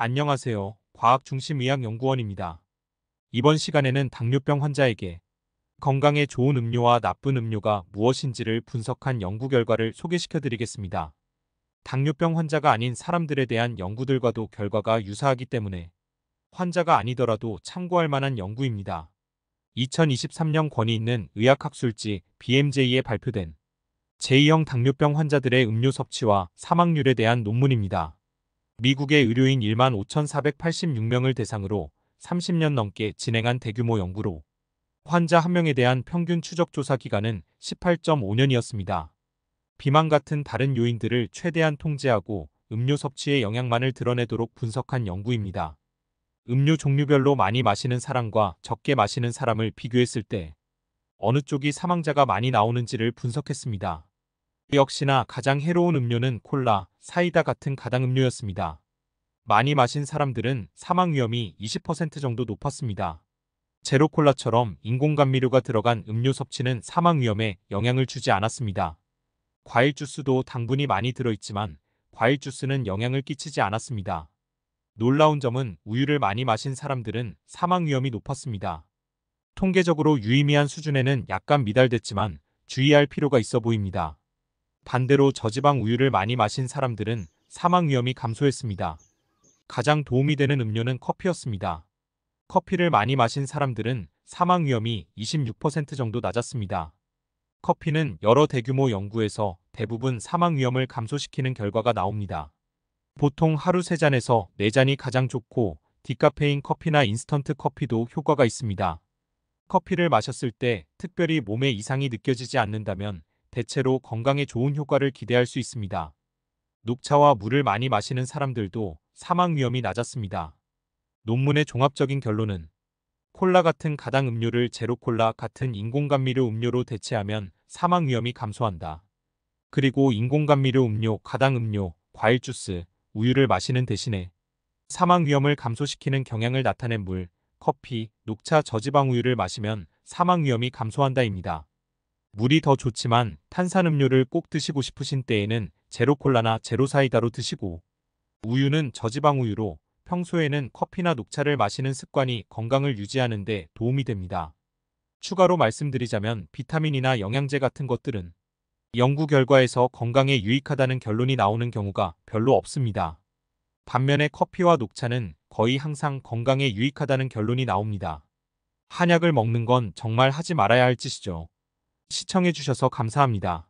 안녕하세요. 과학중심의학연구원입니다. 이번 시간에는 당뇨병 환자에게 건강에 좋은 음료와 나쁜 음료가 무엇인지를 분석한 연구 결과를 소개시켜 드리겠습니다. 당뇨병 환자가 아닌 사람들에 대한 연구들과도 결과가 유사하기 때문에 환자가 아니더라도 참고할 만한 연구입니다. 2023년 권위 있는 의학학술지 BMJ에 발표된 제2형 당뇨병 환자들의 음료 섭취와 사망률에 대한 논문입니다. 미국의 의료인 1만 5,486명을 대상으로 30년 넘게 진행한 대규모 연구로 환자 1 명에 대한 평균 추적 조사 기간은 18.5년이었습니다. 비만 같은 다른 요인들을 최대한 통제하고 음료 섭취의 영향만을 드러내도록 분석한 연구입니다. 음료 종류별로 많이 마시는 사람과 적게 마시는 사람을 비교했을 때 어느 쪽이 사망자가 많이 나오는지를 분석했습니다. 역시나 가장 해로운 음료는 콜라, 사이다 같은 가당 음료였습니다. 많이 마신 사람들은 사망 위험이 20% 정도 높았습니다. 제로콜라처럼 인공감미료가 들어간 음료 섭취는 사망 위험에 영향을 주지 않았습니다. 과일 주스도 당분이 많이 들어있지만 과일 주스는 영향을 끼치지 않았습니다. 놀라운 점은 우유를 많이 마신 사람들은 사망 위험이 높았습니다. 통계적으로 유의미한 수준에는 약간 미달됐지만 주의할 필요가 있어 보입니다. 반대로 저지방 우유를 많이 마신 사람들은 사망 위험이 감소했습니다. 가장 도움이 되는 음료는 커피였습니다. 커피를 많이 마신 사람들은 사망 위험이 26% 정도 낮았습니다. 커피는 여러 대규모 연구에서 대부분 사망 위험을 감소시키는 결과가 나옵니다. 보통 하루 3잔에서 4잔이 가장 좋고 디카페인 커피나 인스턴트 커피도 효과가 있습니다. 커피를 마셨을 때 특별히 몸에 이상이 느껴지지 않는다면 대체로 건강에 좋은 효과를 기대할 수 있습니다. 녹차와 물을 많이 마시는 사람들도 사망 위험이 낮았습니다. 논문의 종합적인 결론은 콜라 같은 가당 음료를 제로콜라 같은 인공감미료 음료로 대체하면 사망 위험이 감소한다. 그리고 인공감미료 음료, 가당 음료, 과일 주스, 우유를 마시는 대신에 사망 위험을 감소시키는 경향을 나타낸 물, 커피, 녹차 저지방 우유를 마시면 사망 위험이 감소한다입니다. 물이 더 좋지만 탄산음료를 꼭 드시고 싶으신 때에는 제로콜라나 제로사이다로 드시고 우유는 저지방 우유로 평소에는 커피나 녹차를 마시는 습관이 건강을 유지하는 데 도움이 됩니다. 추가로 말씀드리자면 비타민이나 영양제 같은 것들은 연구 결과에서 건강에 유익하다는 결론이 나오는 경우가 별로 없습니다. 반면에 커피와 녹차는 거의 항상 건강에 유익하다는 결론이 나옵니다. 한약을 먹는 건 정말 하지 말아야 할 짓이죠. 시청해주셔서 감사합니다.